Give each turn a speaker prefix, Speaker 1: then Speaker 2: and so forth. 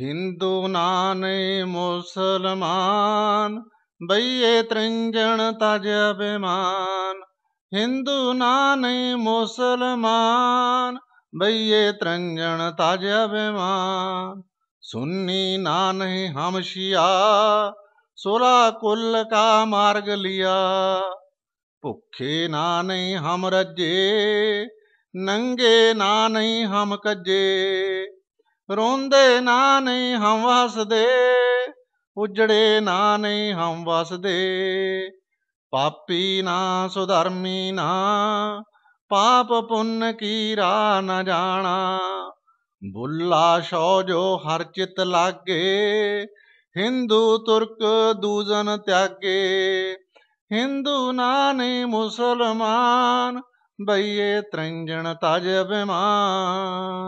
Speaker 1: ਹਿੰਦੂ ਨਾਨੇ ਮੁਸਲਮਾਨ ਬਈਏ ਤ੍ਰਿੰਜਣ ਤਜ ਅਭਿਮਾਨ ਹਿੰਦੂ ਨਾਨੇ ਮੁਸਲਮਾਨ ਬਈਏ ਤ੍ਰਿੰਜਣ ਤਜ ਅਭਿਮਾਨ ਸੁੰਨੀ ਨਾਨੇ ਹਮ ਸ਼ੀਆ ਸੁਰਾ ਕੁੱਲ ਕਾ ਮਾਰਗ ਲਿਆ ਭੁੱਖੇ ਨਾ ਨਹੀਂ ਹਮ ਰੱਜੇ ਨੰਗੇ ਨਾ ਨਹੀਂ ਹਮ ਕੱਜੇ ਰੋਂਦੇ ਨਾ ਨਹੀਂ ਹਮ ਵਸਦੇ ਉਜੜੇ ਨਾ ਨਹੀਂ ਹਮ ਵਸਦੇ ਪਾਪੀ ਨਾ ਸੁਧਰਮੀ ਨਾ ਪਾਪ ਪੁੰਨ ਕੀ ਰਾਹ ਨ ਜਾਣਾ ਬੁੱਲਾ ਸ਼ੋ ਜੋ ਹਰ ਚਿਤ ਲਾਗੇ Hindu Turk ਦੂਜਨ ਤਿਆਗੇ ਨਾ ਨਾਨੇ ਮੁਸਲਮਾਨ ਬਈਏ ਤਰੰਜਣ ਤਜ ਅਭਿਮਾਨ